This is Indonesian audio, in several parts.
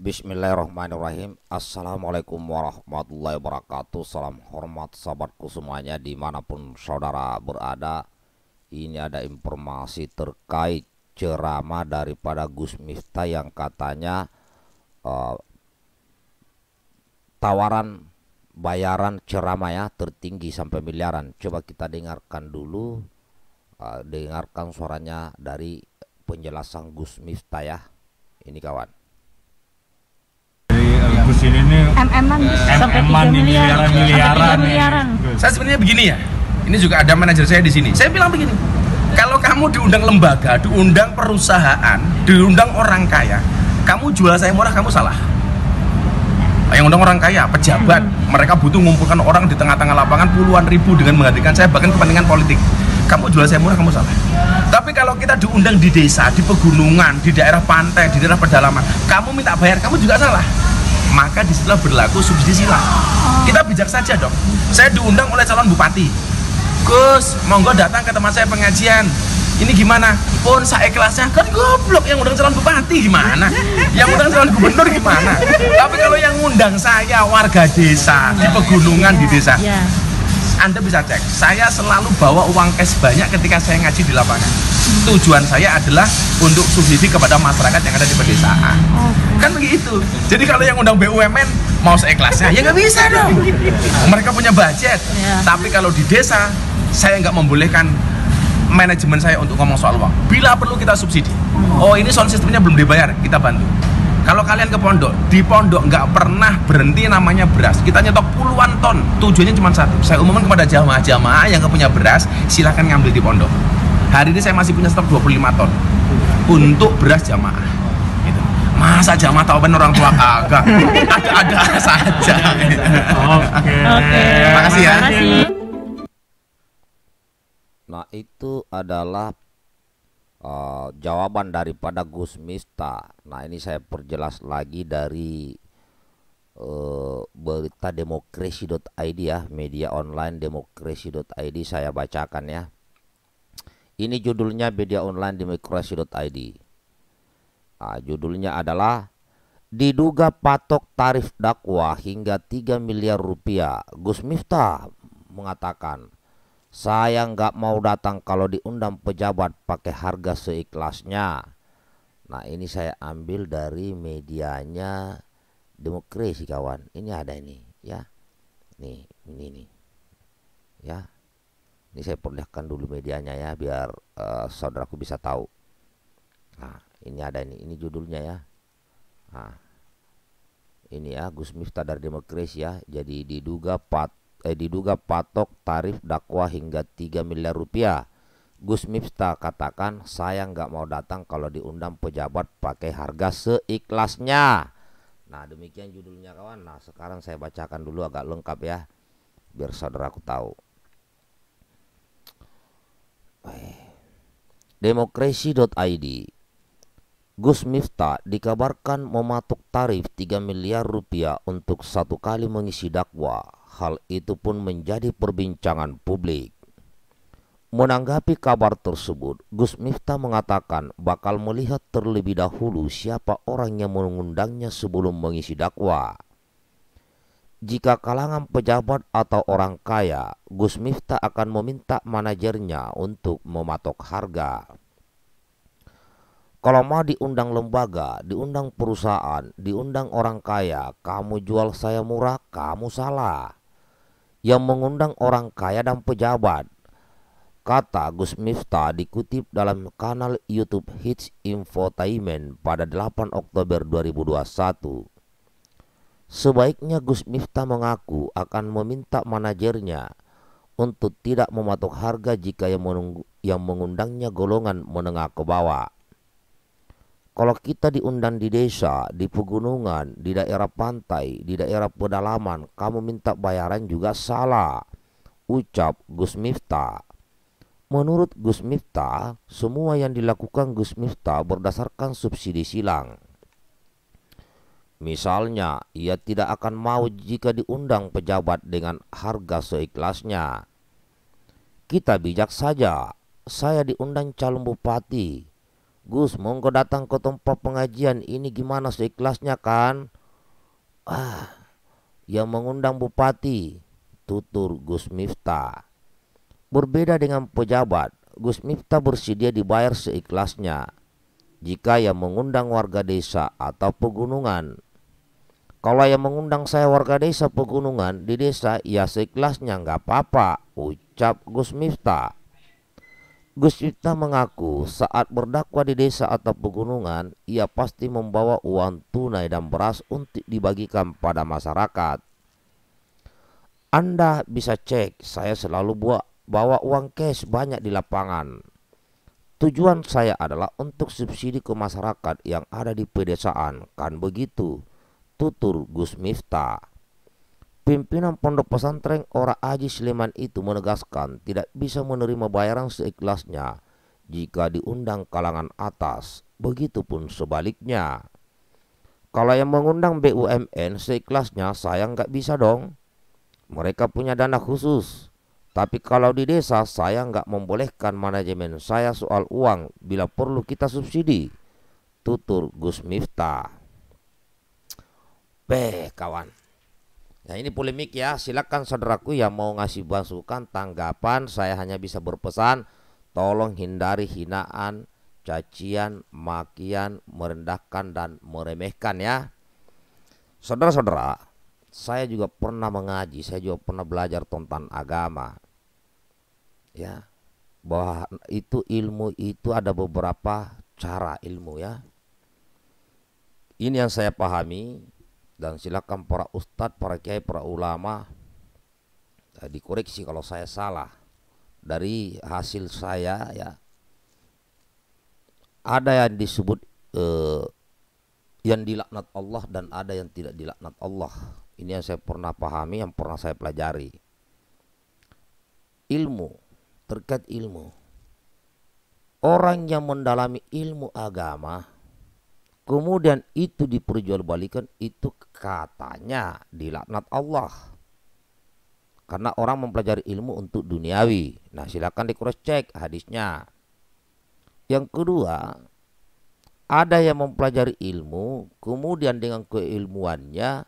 Bismillahirrahmanirrahim Assalamualaikum warahmatullahi wabarakatuh Salam hormat sahabatku semuanya Dimanapun saudara berada Ini ada informasi terkait ceramah daripada Gus Miftah Yang katanya uh, Tawaran bayaran ceramah ya tertinggi sampai miliaran Coba kita dengarkan dulu uh, Dengarkan suaranya dari penjelasan Gus Miftah ya Ini kawan MM-an mm miliaran miliaran. miliaran. Saya sebenarnya begini ya. Ini juga ada manajer saya di sini. Saya bilang begini. Kalau kamu diundang lembaga, diundang perusahaan, diundang orang kaya, kamu jual saya murah kamu salah. Yang undang orang kaya, pejabat, hmm. mereka butuh mengumpulkan orang di tengah-tengah lapangan puluhan ribu dengan menghadirkan saya bahkan kepentingan politik. Kamu jual saya murah kamu salah. Tapi kalau kita diundang di desa, di pegunungan, di daerah pantai, di daerah pedalaman, kamu minta bayar, kamu juga salah maka disitulah berlaku subsidi silang. Oh. Kita bijak saja dong. Saya diundang oleh calon bupati. Gus, monggo datang ke tempat saya pengajian. Ini gimana? Pun saya kelasnya kan goblok yang undang calon bupati gimana? Yang undang calon gubernur gimana? Tapi kalau yang undang saya warga desa di pegunungan di desa, iya. Anda bisa cek, saya selalu bawa uang cash banyak ketika saya ngaji di lapangan. Tujuan saya adalah untuk subsidi kepada masyarakat yang ada di pedesaan. Kan begitu. Jadi kalau yang undang BUMN mau seikhlasnya ya nggak bisa dong. Mereka punya budget. Ya. Tapi kalau di desa saya nggak membolehkan manajemen saya untuk ngomong soal uang. Bila perlu kita subsidi. Hmm. Oh, ini sound sistemnya belum dibayar, kita bantu. Kalau kalian ke pondok, di pondok nggak pernah berhenti namanya beras. Kita nyetok puluhan ton. Tujuannya cuma satu. Saya umumkan kepada jamaah-jamaah yang punya beras, silahkan ngambil di pondok. Hari ini saya masih punya stok 25 ton untuk beras jamaah. Gitu. Masa jamaah tahu benar orang tua kagak? Ada-ada saja. Oke. Oke. Makasih ya. Nah, itu adalah Eh, jawaban daripada Gus Mista. Nah ini saya perjelas lagi dari uh, berita demokrasi.id ya, media online demokrasi.id saya bacakan ya. Ini judulnya media online demokrasi.id. Nah, judulnya adalah diduga patok tarif dakwah hingga 3 miliar rupiah. Gus Miftah mengatakan saya nggak mau datang kalau diundang pejabat pakai harga seikhlasnya. Nah ini saya ambil dari medianya demokrasi kawan. Ini ada ini ya. Nih ini nih ya. Ini saya perlihatkan dulu medianya ya biar uh, saudaraku bisa tahu. Nah ini ada ini ini judulnya ya. Nah ini ya Gus Miftah dari demokrasi ya. Jadi diduga Pat eh, diduga patok tarif dakwah hingga 3 miliar rupiah. Gus Miftah katakan saya nggak mau datang kalau diundang pejabat pakai harga seikhlasnya. Nah demikian judulnya kawan. Nah sekarang saya bacakan dulu agak lengkap ya biar saudaraku tahu. Demokrasi.id Gus Miftah dikabarkan mematok tarif 3 miliar rupiah untuk satu kali mengisi dakwah. Hal itu pun menjadi perbincangan publik. Menanggapi kabar tersebut, Gus Miftah mengatakan bakal melihat terlebih dahulu siapa orang yang mengundangnya sebelum mengisi dakwah. Jika kalangan pejabat atau orang kaya, Gus Miftah akan meminta manajernya untuk mematok harga. Kalau mau diundang lembaga, diundang perusahaan, diundang orang kaya, kamu jual saya murah, kamu salah yang mengundang orang kaya dan pejabat. Kata Gus Miftah dikutip dalam kanal YouTube Hits Infotainment pada 8 Oktober 2021. Sebaiknya Gus Miftah mengaku akan meminta manajernya untuk tidak mematok harga jika yang, mengundangnya golongan menengah ke bawah. Kalau kita diundang di desa, di pegunungan, di daerah pantai, di daerah pedalaman, kamu minta bayaran juga salah. Ucap Gus Miftah. Menurut Gus Miftah, semua yang dilakukan Gus Miftah berdasarkan subsidi silang. Misalnya, ia tidak akan mau jika diundang pejabat dengan harga seikhlasnya. Kita bijak saja, saya diundang calon bupati, Gus monggo datang ke tempat pengajian ini gimana seikhlasnya kan ah yang mengundang bupati tutur Gus Miftah berbeda dengan pejabat Gus Miftah bersedia dibayar seikhlasnya jika yang mengundang warga desa atau pegunungan kalau yang mengundang saya warga desa pegunungan di desa ya seikhlasnya nggak apa-apa ucap Gus Miftah Gus Miftah mengaku saat berdakwah di desa atau pegunungan, ia pasti membawa uang tunai dan beras untuk dibagikan pada masyarakat. Anda bisa cek, saya selalu buat bawa uang cash banyak di lapangan. Tujuan saya adalah untuk subsidi ke masyarakat yang ada di pedesaan, kan begitu? Tutur Gus Miftah. Pimpinan pondok pesantren Ora Aji Sleman itu menegaskan tidak bisa menerima bayaran seikhlasnya jika diundang kalangan atas, begitupun sebaliknya. Kalau yang mengundang BUMN seikhlasnya saya nggak bisa dong. Mereka punya dana khusus. Tapi kalau di desa saya nggak membolehkan manajemen saya soal uang bila perlu kita subsidi. Tutur Gus Miftah. Beh kawan, Nah ini polemik ya, silakan saudaraku yang mau ngasih masukan, tanggapan, saya hanya bisa berpesan, tolong hindari hinaan, cacian, makian, merendahkan dan meremehkan ya. Saudara-saudara, saya juga pernah mengaji, saya juga pernah belajar tentang agama. Ya, bahwa itu ilmu itu ada beberapa cara ilmu ya. Ini yang saya pahami, dan silakan para ustadz, para kiai, para ulama eh, dikoreksi kalau saya salah dari hasil saya ya ada yang disebut eh, yang dilaknat Allah dan ada yang tidak dilaknat Allah ini yang saya pernah pahami yang pernah saya pelajari ilmu terkait ilmu orang yang mendalami ilmu agama Kemudian itu diperjualbalikan itu katanya dilaknat Allah. Karena orang mempelajari ilmu untuk duniawi. Nah silakan cross cek hadisnya. Yang kedua ada yang mempelajari ilmu kemudian dengan keilmuannya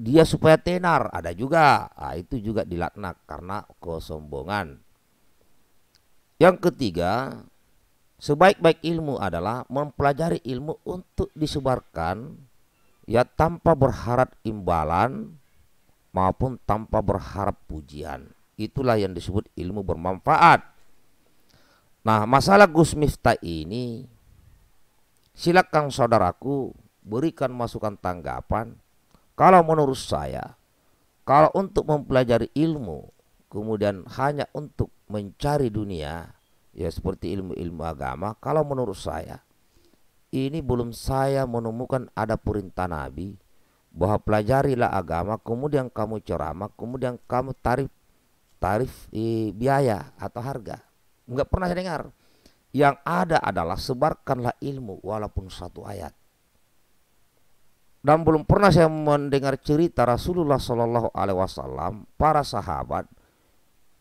dia supaya tenar ada juga. Nah, itu juga dilaknat karena kesombongan. Yang ketiga Sebaik-baik ilmu adalah mempelajari ilmu untuk disebarkan ya tanpa berharap imbalan maupun tanpa berharap pujian. Itulah yang disebut ilmu bermanfaat. Nah, masalah Gus Miftah ini silakan saudaraku berikan masukan tanggapan. Kalau menurut saya, kalau untuk mempelajari ilmu kemudian hanya untuk mencari dunia, ya seperti ilmu-ilmu agama kalau menurut saya ini belum saya menemukan ada perintah Nabi bahwa pelajarilah agama kemudian kamu ceramah kemudian kamu tarif tarif eh, biaya atau harga nggak pernah saya dengar yang ada adalah sebarkanlah ilmu walaupun satu ayat dan belum pernah saya mendengar cerita Rasulullah Shallallahu Alaihi Wasallam para sahabat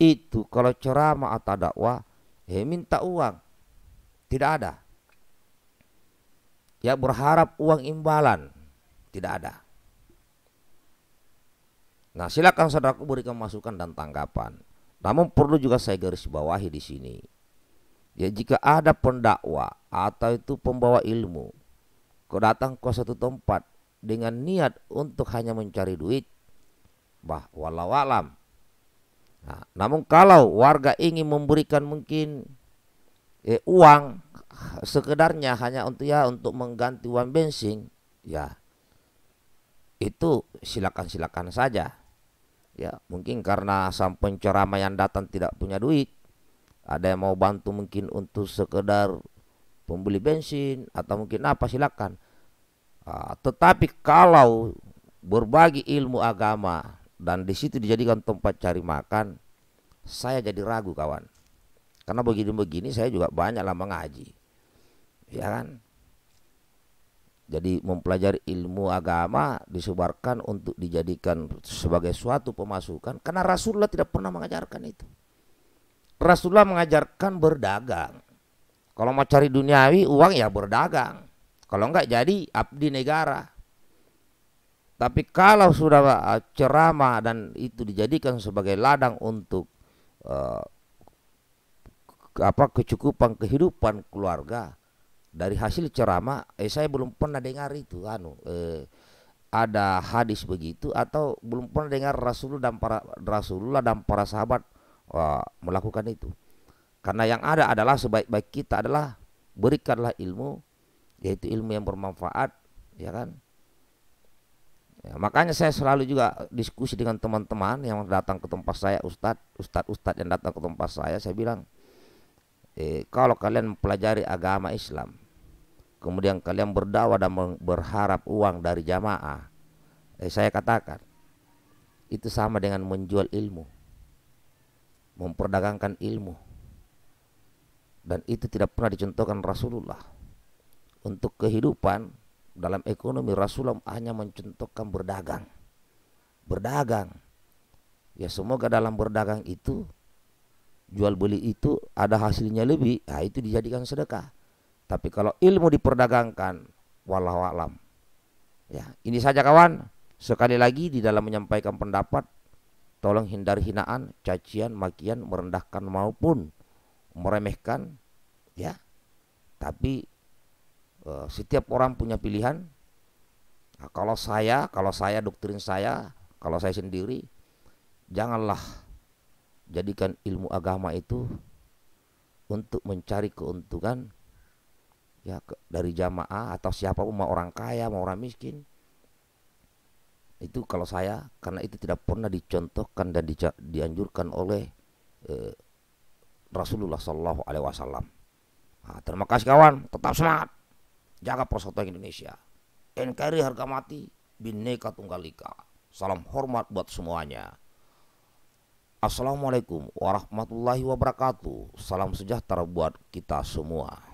itu kalau ceramah atau dakwah eh, minta uang tidak ada ya berharap uang imbalan tidak ada nah silakan saudaraku berikan masukan dan tanggapan namun perlu juga saya garis bawahi di sini ya jika ada pendakwa atau itu pembawa ilmu kau datang ke satu tempat dengan niat untuk hanya mencari duit bah walau alam Nah, namun kalau warga ingin memberikan mungkin eh, uang sekedarnya hanya untuk ya untuk mengganti uang bensin, ya itu silakan silakan saja. Ya mungkin karena sampai penceramah yang datang tidak punya duit, ada yang mau bantu mungkin untuk sekedar pembeli bensin atau mungkin apa silakan. Uh, tetapi kalau berbagi ilmu agama dan di situ dijadikan tempat cari makan, saya jadi ragu kawan. Karena begini-begini saya juga banyak lama ngaji, Ya kan? Jadi mempelajari ilmu agama disebarkan untuk dijadikan sebagai suatu pemasukan karena Rasulullah tidak pernah mengajarkan itu. Rasulullah mengajarkan berdagang. Kalau mau cari duniawi uang ya berdagang. Kalau enggak jadi abdi negara. Tapi kalau sudah eh, ceramah dan itu dijadikan sebagai ladang untuk uh, apa kecukupan kehidupan keluarga dari hasil ceramah, eh saya belum pernah dengar itu, anu eh, ada hadis begitu atau belum pernah dengar Rasulullah dan para Rasulullah dan para sahabat uh, melakukan itu. Karena yang ada adalah sebaik-baik kita adalah berikanlah ilmu yaitu ilmu yang bermanfaat, ya kan? Ya, makanya saya selalu juga diskusi dengan teman-teman yang datang ke tempat saya, ustadz, ustadz, ustadz yang datang ke tempat saya, saya bilang, eh, kalau kalian mempelajari agama Islam, kemudian kalian berdawah dan berharap uang dari jamaah, eh, saya katakan, itu sama dengan menjual ilmu, memperdagangkan ilmu, dan itu tidak pernah dicontohkan Rasulullah untuk kehidupan dalam ekonomi Rasulullah hanya mencontohkan berdagang. Berdagang. Ya semoga dalam berdagang itu jual beli itu ada hasilnya lebih, ya itu dijadikan sedekah. Tapi kalau ilmu diperdagangkan, wallahu alam. Ya, ini saja kawan. Sekali lagi di dalam menyampaikan pendapat, tolong hindari hinaan, cacian, makian, merendahkan maupun meremehkan, ya. Tapi Eh, setiap orang punya pilihan. Nah, kalau saya, kalau saya doktrin saya, kalau saya sendiri, janganlah jadikan ilmu agama itu untuk mencari keuntungan ya dari jamaah atau siapapun mau orang kaya mau orang miskin itu kalau saya karena itu tidak pernah dicontohkan dan di, dianjurkan oleh eh, Rasulullah Shallallahu Alaihi Wasallam. Nah, terima kasih kawan, tetap semangat. Jaga persatuan Indonesia. NKRI harga mati, bineka Tunggal Ika. Salam hormat buat semuanya. Assalamualaikum warahmatullahi wabarakatuh. Salam sejahtera buat kita semua.